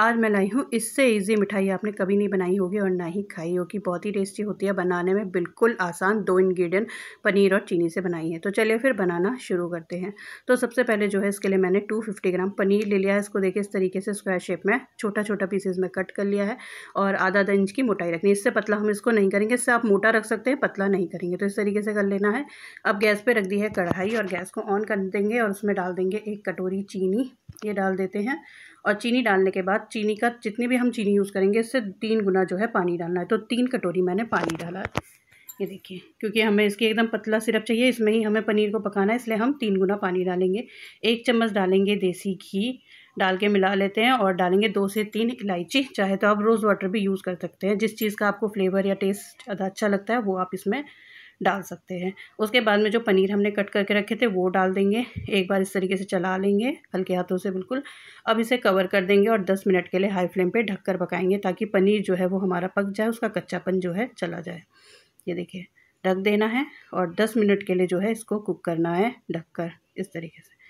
आज मैं लाई हूँ इससे इजी मिठाई आपने कभी नहीं बनाई होगी और ना ही खाई होगी बहुत ही टेस्टी होती है बनाने में बिल्कुल आसान दो इंग्रेडिएंट पनीर और चीनी से बनाई है तो चलिए फिर बनाना शुरू करते हैं तो सबसे पहले जो है इसके लिए मैंने 250 ग्राम पनीर ले लिया है इसको देखिए इस तरीके से स्क्वायर शेप में छोटा छोटा पीसेज में कट कर लिया है और आधा आधा इंच की मोटाई रखनी है इससे पतला हम इसको नहीं करेंगे इससे आप मोटा रख सकते हैं पतला नहीं करेंगे तो इस तरीके से कर लेना है अब गैस पर रख दी है कढ़ाई और गैस को ऑन कर देंगे और उसमें डाल देंगे एक कटोरी चीनी ये डाल देते हैं और चीनी डालने के बाद चीनी का जितनी भी हम चीनी यूज़ करेंगे इससे तीन गुना जो है पानी डालना है तो तीन कटोरी मैंने पानी डाला है ये देखिए क्योंकि हमें इसकी एकदम पतला सिरप चाहिए इसमें ही हमें पनीर को पकाना है इसलिए हम तीन गुना पानी डालेंगे एक चम्मच डालेंगे देसी घी डाल के मिला लेते हैं और डालेंगे दो से तीन इलायची चाहे तो आप रोज़ वाटर भी यूज़ कर सकते हैं जिस चीज़ का आपको फ्लेवर या टेस्ट ज़्यादा अच्छा लगता है वो आप इसमें डाल सकते हैं उसके बाद में जो पनीर हमने कट करके रखे थे वो डाल देंगे एक बार इस तरीके से चला लेंगे हल्के हाथों से बिल्कुल अब इसे कवर कर देंगे और दस मिनट के लिए हाई फ्लेम पर ढककर पकाएंगे ताकि पनीर जो है वो हमारा पक जाए उसका कच्चापन जो है चला जाए ये देखिए ढक देना है और दस मिनट के लिए जो है इसको कुक करना है ढककर इस तरीके से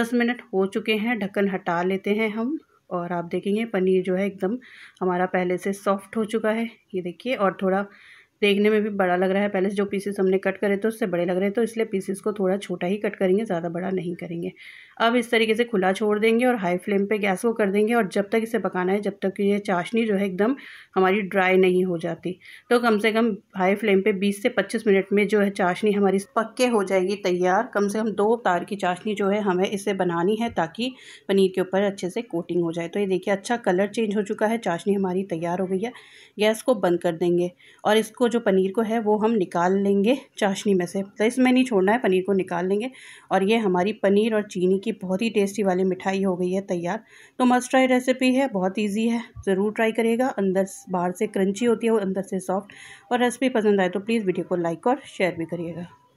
दस मिनट हो चुके हैं ढक्कन हटा लेते हैं हम और आप देखेंगे पनीर जो है एकदम हमारा पहले से सॉफ्ट हो चुका है ये देखिए और थोड़ा देखने में भी बड़ा लग रहा है पहले जो पीसेस हमने कट करे तो उससे बड़े लग रहे हैं तो इसलिए पीसेस को थोड़ा छोटा ही कट करेंगे ज़्यादा बड़ा नहीं करेंगे अब इस तरीके से खुला छोड़ देंगे और हाई फ्लेम पे गैस को कर देंगे और जब तक इसे पकाना है जब तक ये चाशनी जो है एकदम हमारी ड्राई नहीं हो जाती तो कम से कम हाई फ्लेम पर बीस से पच्चीस मिनट में जो है चाशनी हमारी पक्के हो जाएगी तैयार कम से कम दो तार की चाशनी जो है हमें इसे बनानी है ताकि पनीर के ऊपर अच्छे से कोटिंग हो जाए तो ये देखिए अच्छा कलर चेंज हो चुका है चाशनी हमारी तैयार हो गई है गैस को बंद कर देंगे और इसको जो पनीर को है वो हम निकाल लेंगे चाशनी में से तो इसमें नहीं छोड़ना है पनीर को निकाल लेंगे और ये हमारी पनीर और चीनी की बहुत ही टेस्टी वाली मिठाई हो गई है तैयार तो मस्ट ट्राई रेसिपी है बहुत ईजी है ज़रूर ट्राई करिएगा अंदर बाहर से क्रंची होती है और अंदर से सॉफ्ट और रेसिपी पसंद आए तो प्लीज़ वीडियो को लाइक और शेयर भी करिएगा